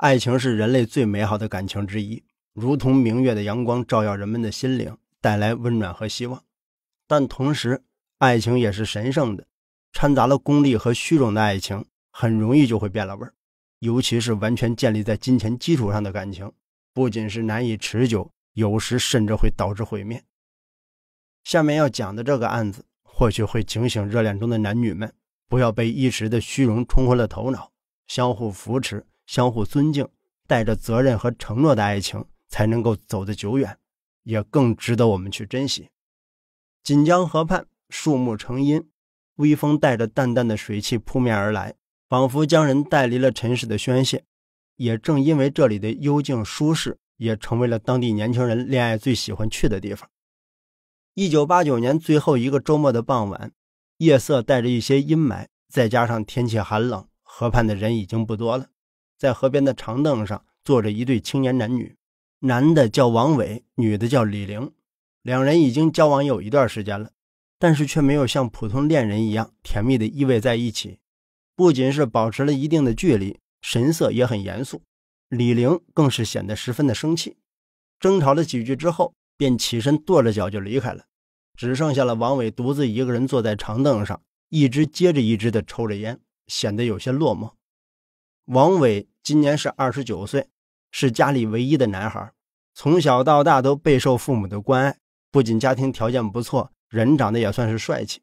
爱情是人类最美好的感情之一，如同明月的阳光照耀人们的心灵，带来温暖和希望。但同时，爱情也是神圣的，掺杂了功利和虚荣的爱情很容易就会变了味儿。尤其是完全建立在金钱基础上的感情，不仅是难以持久，有时甚至会导致毁灭。下面要讲的这个案子，或许会警醒热恋中的男女们，不要被一时的虚荣冲昏了头脑，相互扶持。相互尊敬，带着责任和承诺的爱情才能够走得久远，也更值得我们去珍惜。锦江河畔树木成荫，微风带着淡淡的水汽扑面而来，仿佛将人带离了尘世的宣泄。也正因为这里的幽静舒适，也成为了当地年轻人恋爱最喜欢去的地方。一九八九年最后一个周末的傍晚，夜色带着一些阴霾，再加上天气寒冷，河畔的人已经不多了。在河边的长凳上坐着一对青年男女，男的叫王伟，女的叫李玲，两人已经交往有一段时间了，但是却没有像普通恋人一样甜蜜的依偎在一起，不仅是保持了一定的距离，神色也很严肃，李玲更是显得十分的生气，争吵了几句之后，便起身跺着脚就离开了，只剩下了王伟独自一个人坐在长凳上，一支接着一支的抽着烟，显得有些落寞。王伟今年是二十九岁，是家里唯一的男孩，从小到大都备受父母的关爱。不仅家庭条件不错，人长得也算是帅气。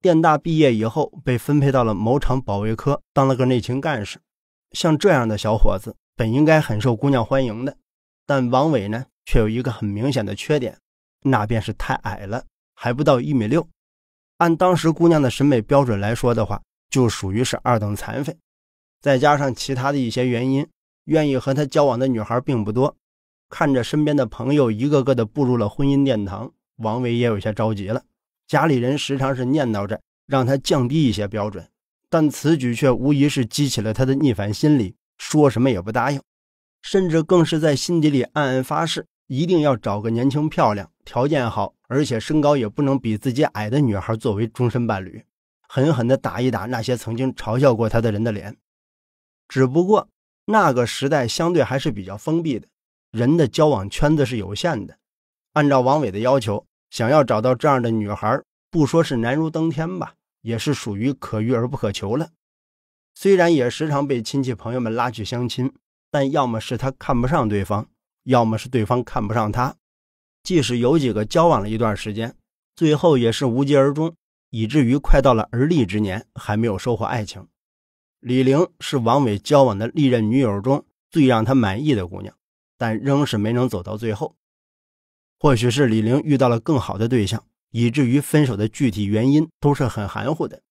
电大毕业以后，被分配到了某厂保卫科，当了个内勤干事。像这样的小伙子，本应该很受姑娘欢迎的，但王伟呢，却有一个很明显的缺点，那便是太矮了，还不到一米六。按当时姑娘的审美标准来说的话，就属于是二等残废。再加上其他的一些原因，愿意和他交往的女孩并不多。看着身边的朋友一个个的步入了婚姻殿堂，王伟也有些着急了。家里人时常是念叨着让他降低一些标准，但此举却无疑是激起了他的逆反心理，说什么也不答应，甚至更是在心底里暗暗发誓，一定要找个年轻漂亮、条件好，而且身高也不能比自己矮的女孩作为终身伴侣，狠狠地打一打那些曾经嘲笑过他的人的脸。只不过，那个时代相对还是比较封闭的，人的交往圈子是有限的。按照王伟的要求，想要找到这样的女孩，不说是难如登天吧，也是属于可遇而不可求了。虽然也时常被亲戚朋友们拉去相亲，但要么是他看不上对方，要么是对方看不上他。即使有几个交往了一段时间，最后也是无疾而终，以至于快到了而立之年，还没有收获爱情。李玲是王伟交往的历任女友中最让他满意的姑娘，但仍是没能走到最后。或许是李玲遇到了更好的对象，以至于分手的具体原因都是很含糊的。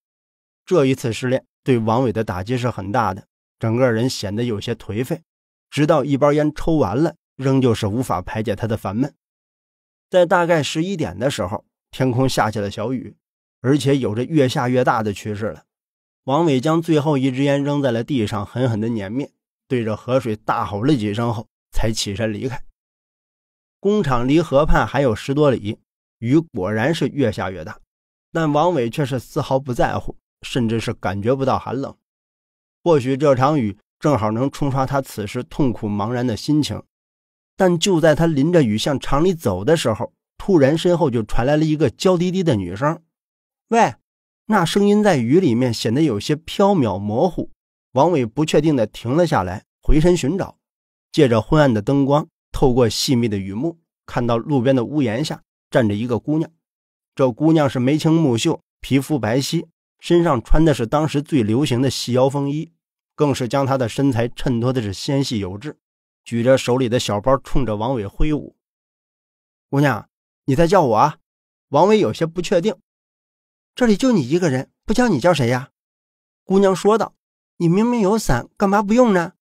这一次失恋对王伟的打击是很大的，整个人显得有些颓废。直到一包烟抽完了，仍旧是无法排解他的烦闷。在大概十一点的时候，天空下起了小雨，而且有着越下越大的趋势了。王伟将最后一支烟扔在了地上，狠狠的碾灭，对着河水大吼了几声后，才起身离开。工厂离河畔还有十多里，雨果然是越下越大，但王伟却是丝毫不在乎，甚至是感觉不到寒冷。或许这场雨正好能冲刷他此时痛苦茫然的心情。但就在他淋着雨向厂里走的时候，突然身后就传来了一个娇滴滴的女声：“喂。”那声音在雨里面显得有些飘渺模糊，王伟不确定地停了下来，回身寻找，借着昏暗的灯光，透过细密的雨幕，看到路边的屋檐下站着一个姑娘。这姑娘是眉清目秀，皮肤白皙，身上穿的是当时最流行的细腰风衣，更是将她的身材衬托的是纤细有致。举着手里的小包，冲着王伟挥舞：“姑娘，你在叫我？”啊？王伟有些不确定。这里就你一个人，不叫你叫谁呀？姑娘说道：“你明明有伞，干嘛不用呢？”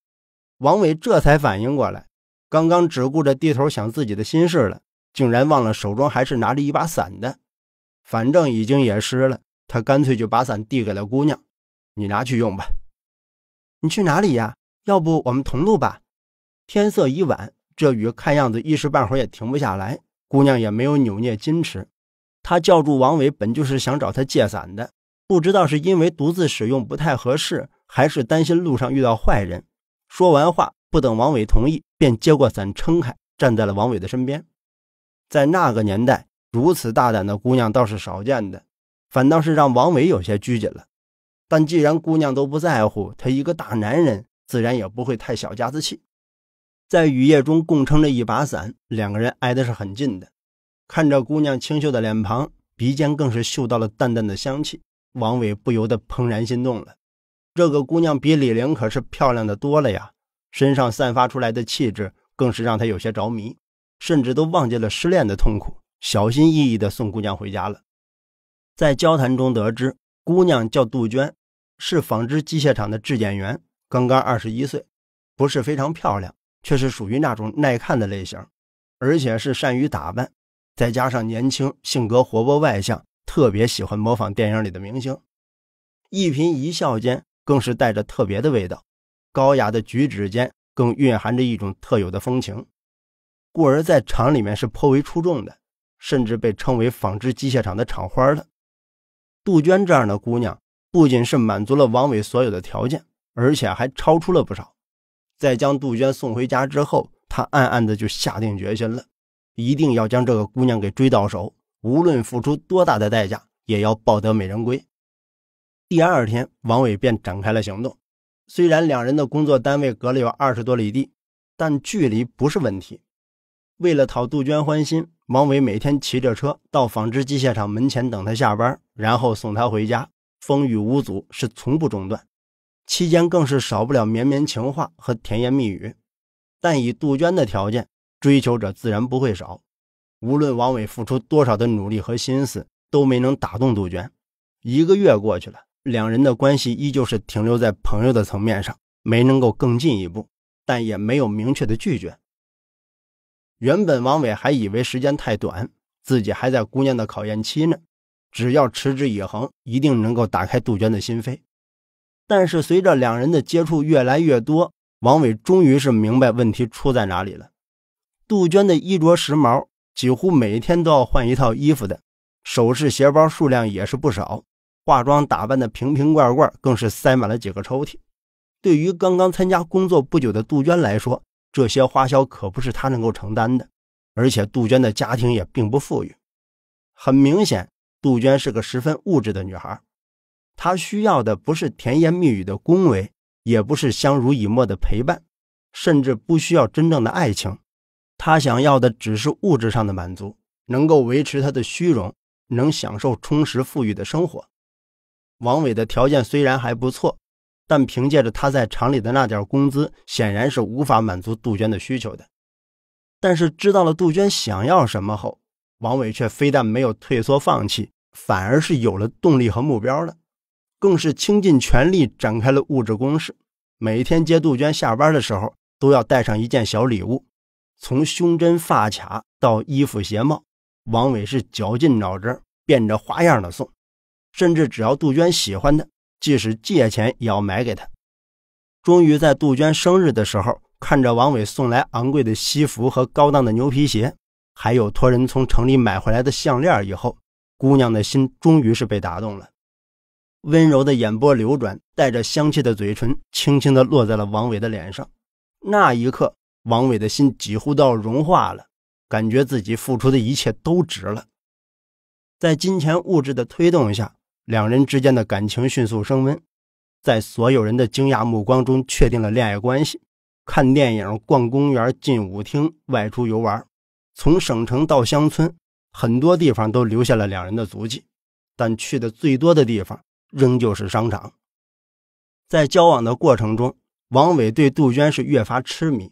王伟这才反应过来，刚刚只顾着低头想自己的心事了，竟然忘了手中还是拿着一把伞的。反正已经也湿了，他干脆就把伞递给了姑娘：“你拿去用吧。”你去哪里呀？要不我们同路吧？天色已晚，这雨看样子一时半会儿也停不下来。姑娘也没有扭捏矜持。他叫住王伟，本就是想找他借伞的，不知道是因为独自使用不太合适，还是担心路上遇到坏人。说完话，不等王伟同意，便接过伞撑开，站在了王伟的身边。在那个年代，如此大胆的姑娘倒是少见的，反倒是让王伟有些拘谨了。但既然姑娘都不在乎，他一个大男人自然也不会太小家子气。在雨夜中共撑着一把伞，两个人挨的是很近的。看着姑娘清秀的脸庞，鼻尖更是嗅到了淡淡的香气，王伟不由得怦然心动了。这个姑娘比李玲可是漂亮的多了呀，身上散发出来的气质更是让他有些着迷，甚至都忘记了失恋的痛苦，小心翼翼的送姑娘回家了。在交谈中得知，姑娘叫杜鹃，是纺织机械厂的质检员，刚刚二十一岁，不是非常漂亮，却是属于那种耐看的类型，而且是善于打扮。再加上年轻，性格活泼外向，特别喜欢模仿电影里的明星，一颦一笑间更是带着特别的味道，高雅的举止间更蕴含着一种特有的风情，故而在厂里面是颇为出众的，甚至被称为纺织机械厂的厂花了。杜鹃这样的姑娘，不仅是满足了王伟所有的条件，而且还超出了不少。在将杜鹃送回家之后，他暗暗的就下定决心了。一定要将这个姑娘给追到手，无论付出多大的代价，也要抱得美人归。第二天，王伟便展开了行动。虽然两人的工作单位隔了有二十多里地，但距离不是问题。为了讨杜鹃欢心，王伟每天骑着车到纺织机械厂门前等她下班，然后送她回家，风雨无阻，是从不中断。期间更是少不了绵绵情话和甜言蜜语。但以杜鹃的条件，追求者自然不会少，无论王伟付出多少的努力和心思，都没能打动杜鹃。一个月过去了，两人的关系依旧是停留在朋友的层面上，没能够更进一步，但也没有明确的拒绝。原本王伟还以为时间太短，自己还在姑娘的考验期呢，只要持之以恒，一定能够打开杜鹃的心扉。但是随着两人的接触越来越多，王伟终于是明白问题出在哪里了。杜鹃的衣着时髦，几乎每天都要换一套衣服的，首饰、鞋包数量也是不少，化妆打扮的瓶瓶罐罐更是塞满了几个抽屉。对于刚刚参加工作不久的杜鹃来说，这些花销可不是她能够承担的。而且，杜鹃的家庭也并不富裕。很明显，杜鹃是个十分物质的女孩，她需要的不是甜言蜜语的恭维，也不是相濡以沫的陪伴，甚至不需要真正的爱情。他想要的只是物质上的满足，能够维持他的虚荣，能享受充实富裕的生活。王伟的条件虽然还不错，但凭借着他在厂里的那点工资，显然是无法满足杜鹃的需求的。但是知道了杜鹃想要什么后，王伟却非但没有退缩放弃，反而是有了动力和目标了，更是倾尽全力展开了物质攻势。每天接杜鹃下班的时候，都要带上一件小礼物。从胸针、发卡到衣服、鞋帽，王伟是绞尽脑汁，变着花样的送。甚至只要杜鹃喜欢的，即使借钱也要买给她。终于在杜鹃生日的时候，看着王伟送来昂贵的西服和高档的牛皮鞋，还有托人从城里买回来的项链以后，姑娘的心终于是被打动了。温柔的眼波流转，带着香气的嘴唇，轻轻的落在了王伟的脸上。那一刻。王伟的心几乎都要融化了，感觉自己付出的一切都值了。在金钱物质的推动下，两人之间的感情迅速升温，在所有人的惊讶目光中，确定了恋爱关系。看电影、逛公园、进舞厅、外出游玩，从省城到乡村，很多地方都留下了两人的足迹，但去的最多的地方仍旧是商场。在交往的过程中，王伟对杜鹃是越发痴迷。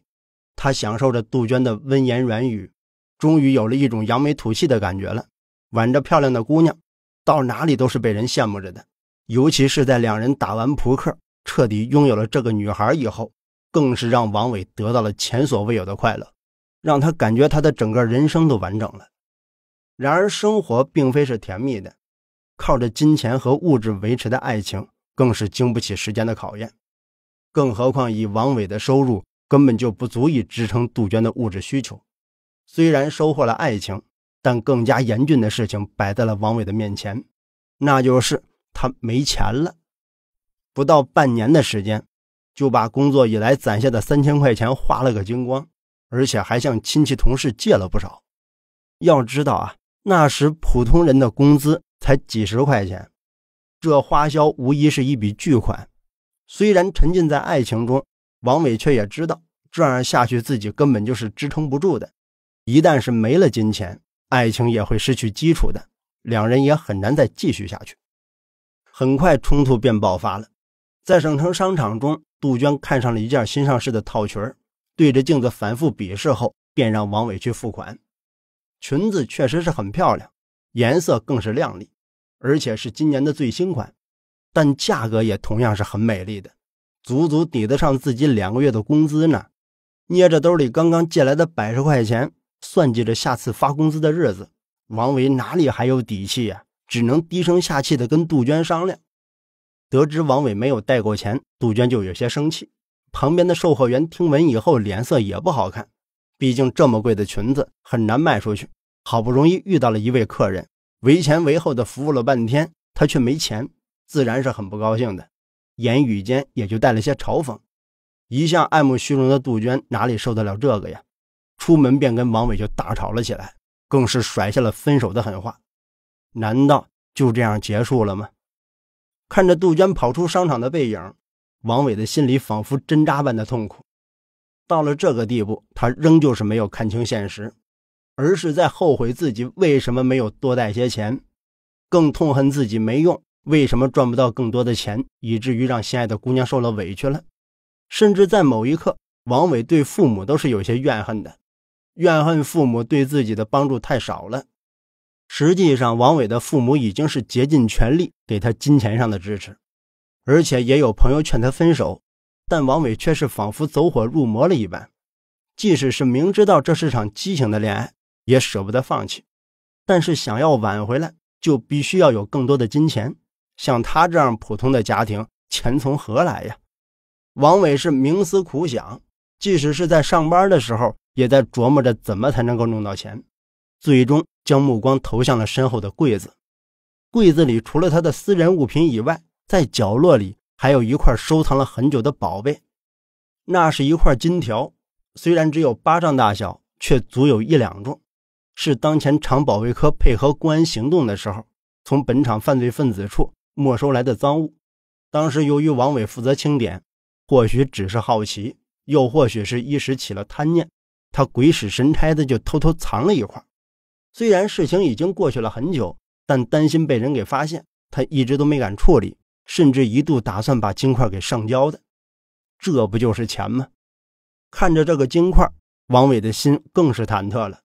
他享受着杜鹃的温言软语，终于有了一种扬眉吐气的感觉了。挽着漂亮的姑娘，到哪里都是被人羡慕着的。尤其是在两人打完扑克，彻底拥有了这个女孩以后，更是让王伟得到了前所未有的快乐，让他感觉他的整个人生都完整了。然而，生活并非是甜蜜的，靠着金钱和物质维持的爱情，更是经不起时间的考验。更何况以王伟的收入。根本就不足以支撑杜鹃的物质需求。虽然收获了爱情，但更加严峻的事情摆在了王伟的面前，那就是他没钱了。不到半年的时间，就把工作以来攒下的三千块钱花了个精光，而且还向亲戚同事借了不少。要知道啊，那时普通人的工资才几十块钱，这花销无疑是一笔巨款。虽然沉浸在爱情中。王伟却也知道，这样下去自己根本就是支撑不住的。一旦是没了金钱，爱情也会失去基础的，两人也很难再继续下去。很快冲突便爆发了，在省城商场中，杜鹃看上了一件新上市的套裙，对着镜子反复比试后，便让王伟去付款。裙子确实是很漂亮，颜色更是亮丽，而且是今年的最新款，但价格也同样是很美丽的。足足抵得上自己两个月的工资呢！捏着兜里刚刚借来的百十块钱，算计着下次发工资的日子，王伟哪里还有底气呀？只能低声下气地跟杜鹃商量。得知王伟没有带够钱，杜鹃就有些生气。旁边的售货员听闻以后，脸色也不好看。毕竟这么贵的裙子很难卖出去，好不容易遇到了一位客人，围前围后的服务了半天，他却没钱，自然是很不高兴的。言语间也就带了些嘲讽，一向爱慕虚荣的杜鹃哪里受得了这个呀？出门便跟王伟就大吵了起来，更是甩下了分手的狠话。难道就这样结束了吗？看着杜鹃跑出商场的背影，王伟的心里仿佛针扎般的痛苦。到了这个地步，他仍旧是没有看清现实，而是在后悔自己为什么没有多带些钱，更痛恨自己没用。为什么赚不到更多的钱，以至于让心爱的姑娘受了委屈了？甚至在某一刻，王伟对父母都是有些怨恨的，怨恨父母对自己的帮助太少了。实际上，王伟的父母已经是竭尽全力给他金钱上的支持，而且也有朋友劝他分手，但王伟却是仿佛走火入魔了一般，即使是明知道这是场畸形的恋爱，也舍不得放弃。但是想要挽回来，就必须要有更多的金钱。像他这样普通的家庭，钱从何来呀？王伟是冥思苦想，即使是在上班的时候，也在琢磨着怎么才能够弄到钱。最终将目光投向了身后的柜子，柜子里除了他的私人物品以外，在角落里还有一块收藏了很久的宝贝，那是一块金条，虽然只有巴掌大小，却足有一两重，是当前厂保卫科配合公安行动的时候，从本厂犯罪分子处。没收来的赃物，当时由于王伟负责清点，或许只是好奇，又或许是一时起了贪念，他鬼使神差的就偷偷藏了一块。虽然事情已经过去了很久，但担心被人给发现，他一直都没敢处理，甚至一度打算把金块给上交的。这不就是钱吗？看着这个金块，王伟的心更是忐忑了。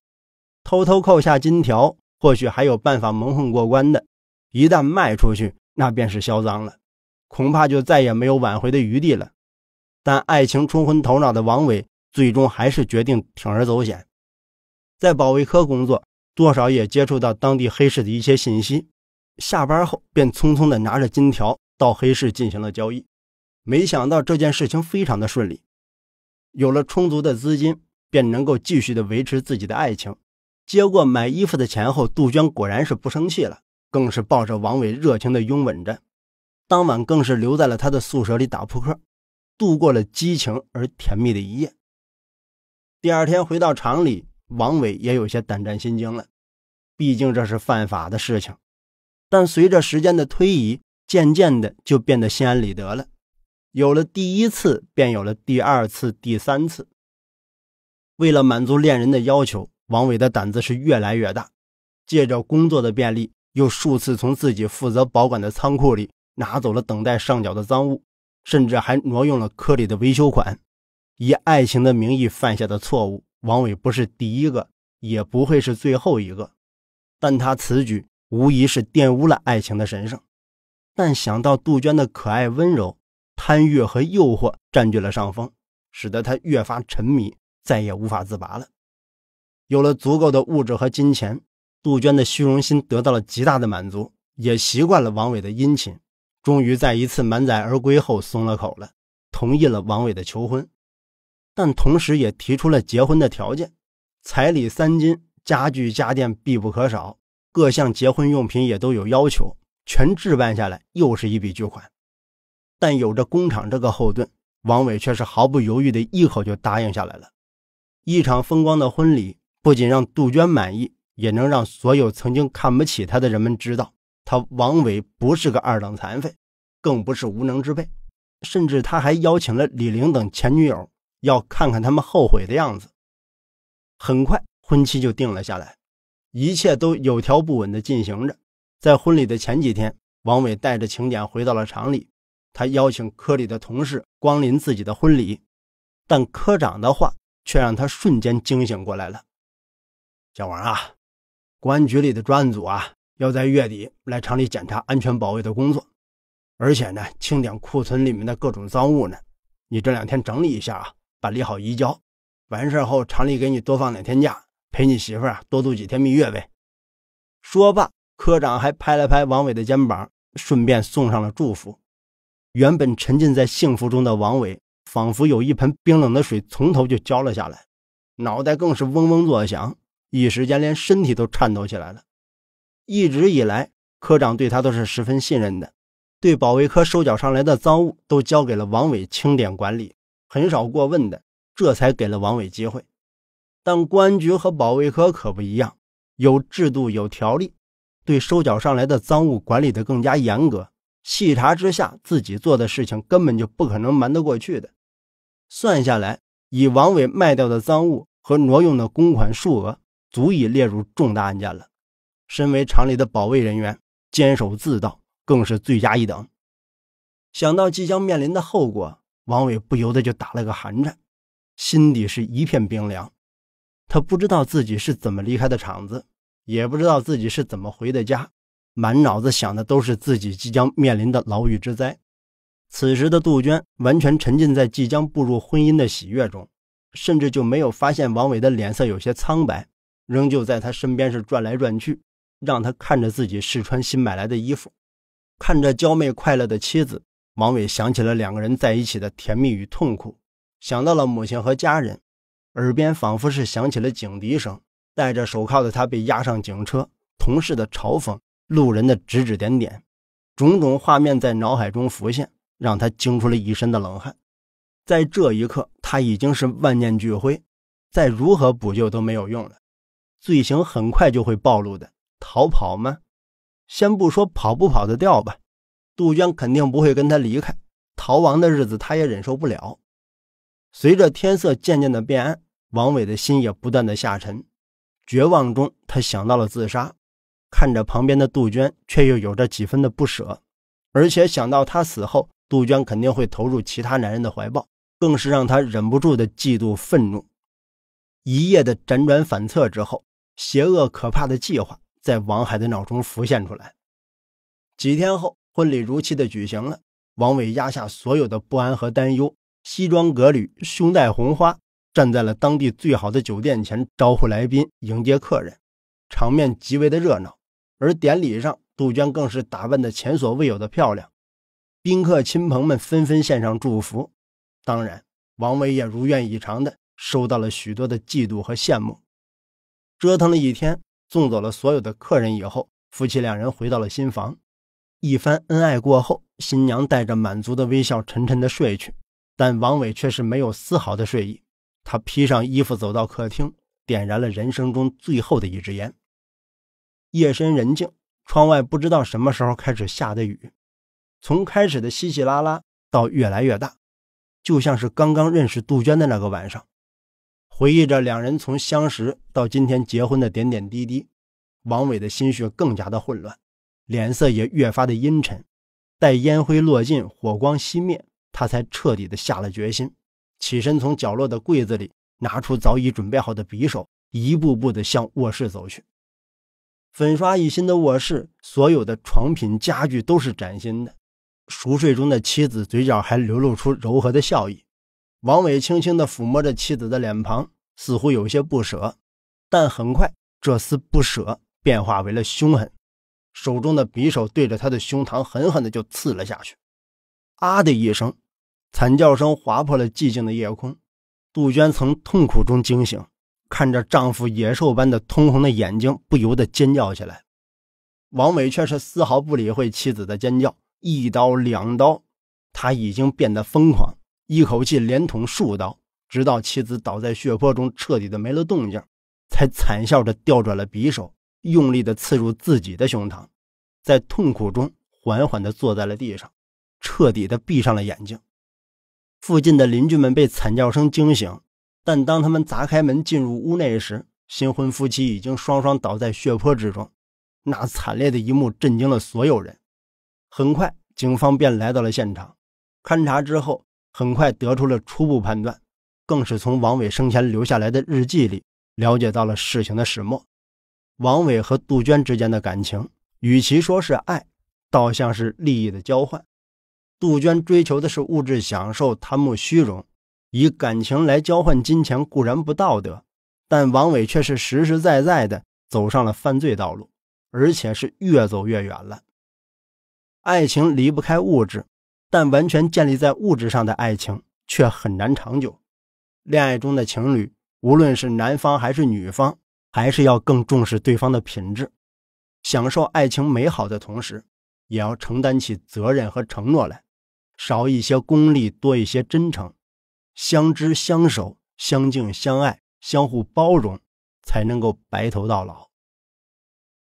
偷偷扣下金条，或许还有办法蒙混过关的，一旦卖出去。那便是销赃了，恐怕就再也没有挽回的余地了。但爱情冲昏头脑的王伟，最终还是决定铤而走险。在保卫科工作，多少也接触到当地黑市的一些信息。下班后，便匆匆的拿着金条到黑市进行了交易。没想到这件事情非常的顺利，有了充足的资金，便能够继续的维持自己的爱情。接过买衣服的钱后，杜鹃果然是不生气了。更是抱着王伟热情的拥吻着，当晚更是留在了他的宿舍里打扑克，度过了激情而甜蜜的一夜。第二天回到厂里，王伟也有些胆战心惊了，毕竟这是犯法的事情。但随着时间的推移，渐渐的就变得心安理得了。有了第一次，便有了第二次、第三次。为了满足恋人的要求，王伟的胆子是越来越大，借着工作的便利。又数次从自己负责保管的仓库里拿走了等待上缴的赃物，甚至还挪用了科里的维修款，以爱情的名义犯下的错误，王伟不是第一个，也不会是最后一个。但他此举无疑是玷污了爱情的神圣。但想到杜鹃的可爱温柔，贪欲和诱惑占据了上风，使得他越发沉迷，再也无法自拔了。有了足够的物质和金钱。杜鹃的虚荣心得到了极大的满足，也习惯了王伟的殷勤，终于在一次满载而归后松了口了，同意了王伟的求婚，但同时也提出了结婚的条件：彩礼三金，家具家电必不可少，各项结婚用品也都有要求，全置办下来又是一笔巨款。但有着工厂这个后盾，王伟却是毫不犹豫地一口就答应下来了。一场风光的婚礼不仅让杜鹃满意。也能让所有曾经看不起他的人们知道，他王伟不是个二等残废，更不是无能之辈。甚至他还邀请了李玲等前女友，要看看他们后悔的样子。很快，婚期就定了下来，一切都有条不紊地进行着。在婚礼的前几天，王伟带着请柬回到了厂里，他邀请科里的同事光临自己的婚礼，但科长的话却让他瞬间惊醒过来了：“小王啊！”公安局里的专案组啊，要在月底来厂里检查安全保卫的工作，而且呢，清点库存里面的各种赃物呢。你这两天整理一下啊，办理好移交。完事后，厂里给你多放两天假，陪你媳妇啊，多度几天蜜月呗。说罢，科长还拍了拍王伟的肩膀，顺便送上了祝福。原本沉浸在幸福中的王伟，仿佛有一盆冰冷的水从头就浇了下来，脑袋更是嗡嗡作响。一时间连身体都颤抖起来了。一直以来，科长对他都是十分信任的，对保卫科收缴上来的赃物都交给了王伟清点管理，很少过问的，这才给了王伟机会。但公安局和保卫科可不一样，有制度有条例，对收缴上来的赃物管理的更加严格。细查之下，自己做的事情根本就不可能瞒得过去的。算下来，以王伟卖掉的赃物和挪用的公款数额，足以列入重大案件了。身为厂里的保卫人员，监守自盗更是罪加一等。想到即将面临的后果，王伟不由得就打了个寒颤，心底是一片冰凉。他不知道自己是怎么离开的厂子，也不知道自己是怎么回的家，满脑子想的都是自己即将面临的牢狱之灾。此时的杜鹃完全沉浸在即将步入婚姻的喜悦中，甚至就没有发现王伟的脸色有些苍白。仍旧在他身边是转来转去，让他看着自己试穿新买来的衣服，看着娇媚快乐的妻子，王伟想起了两个人在一起的甜蜜与痛苦，想到了母亲和家人，耳边仿佛是响起了警笛声，戴着手铐的他被押上警车，同事的嘲讽，路人的指指点点，种种画面在脑海中浮现，让他惊出了一身的冷汗。在这一刻，他已经是万念俱灰，再如何补救都没有用了。罪行很快就会暴露的，逃跑吗？先不说跑不跑得掉吧，杜鹃肯定不会跟他离开，逃亡的日子他也忍受不了。随着天色渐渐的变暗，王伟的心也不断的下沉，绝望中他想到了自杀，看着旁边的杜鹃，却又有着几分的不舍，而且想到他死后，杜鹃肯定会投入其他男人的怀抱，更是让他忍不住的嫉妒愤怒。一夜的辗转反侧之后。邪恶可怕的计划在王海的脑中浮现出来。几天后，婚礼如期的举行了。王伟压下所有的不安和担忧，西装革履，胸带红花，站在了当地最好的酒店前，招呼来宾，迎接客人。场面极为的热闹。而典礼上，杜鹃更是打扮的前所未有的漂亮。宾客亲朋们纷纷献上祝福。当然，王伟也如愿以偿的收到了许多的嫉妒和羡慕。折腾了一天，送走了所有的客人以后，夫妻两人回到了新房。一番恩爱过后，新娘带着满足的微笑沉沉的睡去。但王伟却是没有丝毫的睡意，他披上衣服走到客厅，点燃了人生中最后的一支烟。夜深人静，窗外不知道什么时候开始下的雨，从开始的稀稀拉拉到越来越大，就像是刚刚认识杜鹃的那个晚上。回忆着两人从相识到今天结婚的点点滴滴，王伟的心绪更加的混乱，脸色也越发的阴沉。待烟灰落尽，火光熄灭，他才彻底的下了决心，起身从角落的柜子里拿出早已准备好的匕首，一步步的向卧室走去。粉刷一新的卧室，所有的床品、家具都是崭新的。熟睡中的妻子嘴角还流露出柔和的笑意。王伟轻轻地抚摸着妻子的脸庞，似乎有些不舍，但很快，这丝不舍变化为了凶狠，手中的匕首对着他的胸膛狠狠地就刺了下去。啊的一声，惨叫声划破了寂静的夜空。杜鹃从痛苦中惊醒，看着丈夫野兽般的通红的眼睛，不由得尖叫起来。王伟却是丝毫不理会妻子的尖叫，一刀两刀，他已经变得疯狂。一口气连捅数刀，直到妻子倒在血泊中，彻底的没了动静，才惨笑着调转了匕首，用力的刺入自己的胸膛，在痛苦中缓缓的坐在了地上，彻底的闭上了眼睛。附近的邻居们被惨叫声惊醒，但当他们砸开门进入屋内时，新婚夫妻已经双双倒在血泊之中。那惨烈的一幕震惊了所有人。很快，警方便来到了现场，勘查之后。很快得出了初步判断，更是从王伟生前留下来的日记里了解到了事情的始末。王伟和杜鹃之间的感情，与其说是爱，倒像是利益的交换。杜鹃追求的是物质享受，贪慕虚荣，以感情来交换金钱固然不道德，但王伟却是实实在在的走上了犯罪道路，而且是越走越远了。爱情离不开物质。但完全建立在物质上的爱情却很难长久。恋爱中的情侣，无论是男方还是女方，还是要更重视对方的品质。享受爱情美好的同时，也要承担起责任和承诺来，少一些功利，多一些真诚，相知、相守、相敬、相爱、相互包容，才能够白头到老。